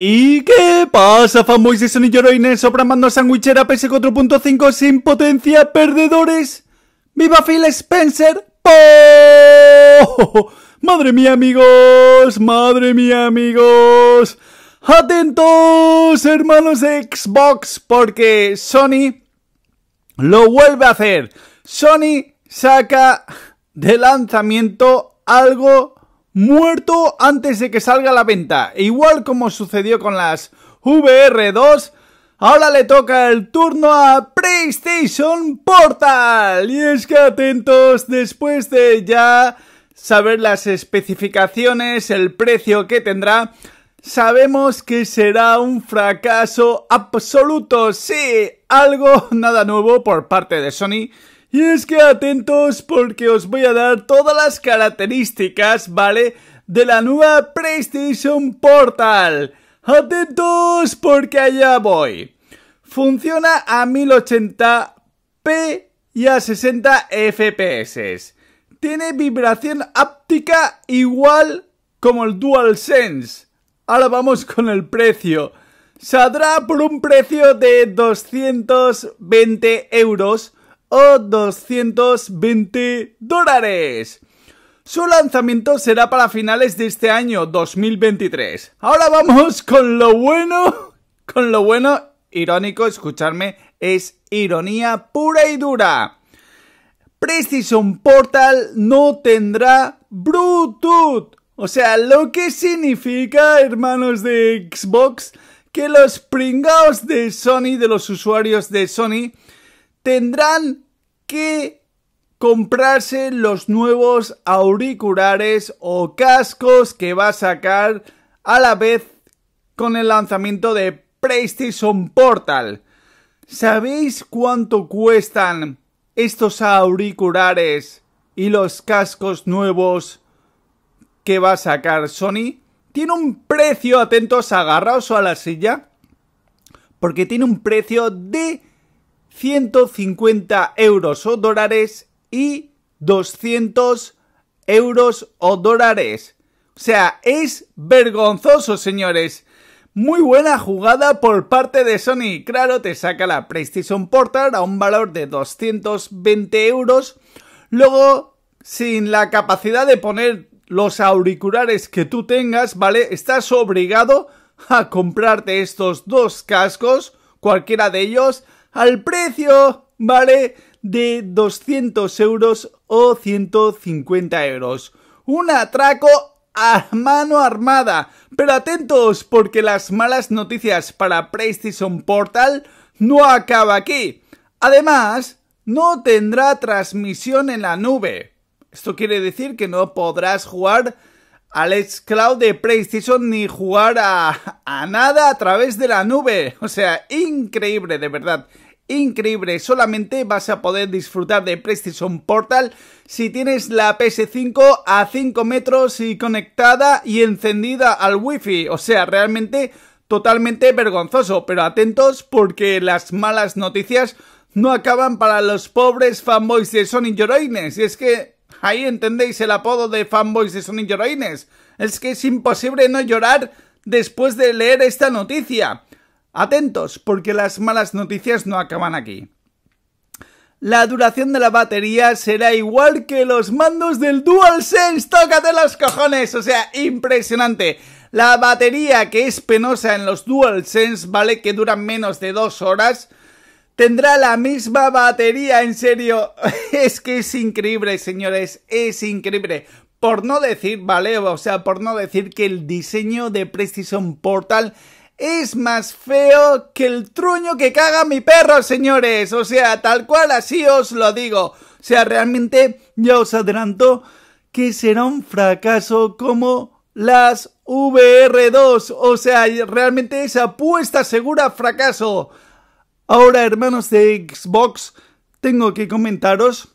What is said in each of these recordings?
¿Y qué pasa, fanboys de Sony Heroines? Sobramando sandwichera PS4.5 sin potencia, perdedores. ¡Viva Phil Spencer! ¡Poooo! ¡Madre mía, amigos! ¡Madre mía, amigos! ¡Atentos, hermanos de Xbox! Porque Sony lo vuelve a hacer. Sony saca de lanzamiento algo muerto antes de que salga a la venta. E igual como sucedió con las VR2, ahora le toca el turno a PlayStation Portal. Y es que atentos, después de ya saber las especificaciones, el precio que tendrá, sabemos que será un fracaso absoluto. Sí, algo nada nuevo por parte de Sony y es que atentos porque os voy a dar todas las características, ¿vale? De la nueva PlayStation Portal. Atentos porque allá voy. Funciona a 1080p y a 60 FPS. Tiene vibración áptica igual como el DualSense. Ahora vamos con el precio. Saldrá por un precio de 220 euros o 220 dólares. Su lanzamiento será para finales de este año 2023. Ahora vamos con lo bueno, con lo bueno, irónico, escucharme, es ironía pura y dura. Precision Portal no tendrá Bluetooth. O sea, lo que significa, hermanos de Xbox, que los pringados de Sony, de los usuarios de Sony, tendrán que comprarse los nuevos auriculares o cascos que va a sacar a la vez con el lanzamiento de PlayStation Portal. ¿Sabéis cuánto cuestan estos auriculares y los cascos nuevos que va a sacar Sony? Tiene un precio, atentos, agarraos a la silla, porque tiene un precio de 150 euros o dólares y 200 euros o dólares. O sea, es vergonzoso, señores. Muy buena jugada por parte de Sony. Claro, te saca la PlayStation Portal a un valor de 220 euros. Luego, sin la capacidad de poner los auriculares que tú tengas, ¿vale? Estás obligado a comprarte estos dos cascos, cualquiera de ellos, al precio, ¿vale? De 200 euros o 150 euros. Un atraco a mano armada. Pero atentos, porque las malas noticias para PlayStation Portal no acaba aquí. Además, no tendrá transmisión en la nube. Esto quiere decir que no podrás jugar al cloud de PlayStation ni jugar a, nada a través de la nube. O sea, increíble, de verdad. Increíble, solamente vas a poder disfrutar de PlayStation Portal si tienes la PS5 a 5 metros y conectada y encendida al Wi-Fi. O sea, realmente totalmente vergonzoso, pero atentos porque las malas noticias no acaban para los pobres fanboys de Sony Yoroines. Y es que Ahí entendéis el apodo de fanboys de Sonic Lloroines. Es que es imposible no llorar después de leer esta noticia. Atentos, porque las malas noticias no acaban aquí. La duración de la batería será igual que los mandos del DualSense. ¡Tócate los cojones! O sea, impresionante. La batería que es penosa en los DualSense, ¿vale? Que duran menos de dos horas tendrá la misma batería, en serio. Es que es increíble, señores, es increíble. Por no decir, vale, o sea, por no decir que el diseño de Precision Portal es más feo que el truño que caga mi perro, señores. O sea, tal cual así os lo digo. O sea, realmente ya os adelanto que será un fracaso como las VR2. O sea, realmente esa apuesta segura fracaso. Ahora, hermanos de Xbox, tengo que comentaros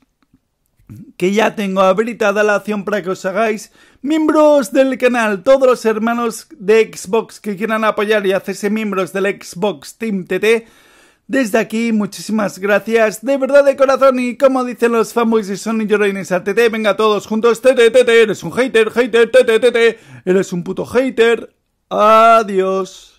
que ya tengo habilitada la acción para que os hagáis miembros del canal. Todos los hermanos de Xbox que quieran apoyar y hacerse miembros del Xbox Team TT. Desde aquí, muchísimas gracias, de verdad de corazón, y como dicen los fanboys de Sony Llorones al TT, venga todos juntos, TT, TT, eres un hater, hater, TT, TT, eres un puto hater, adiós.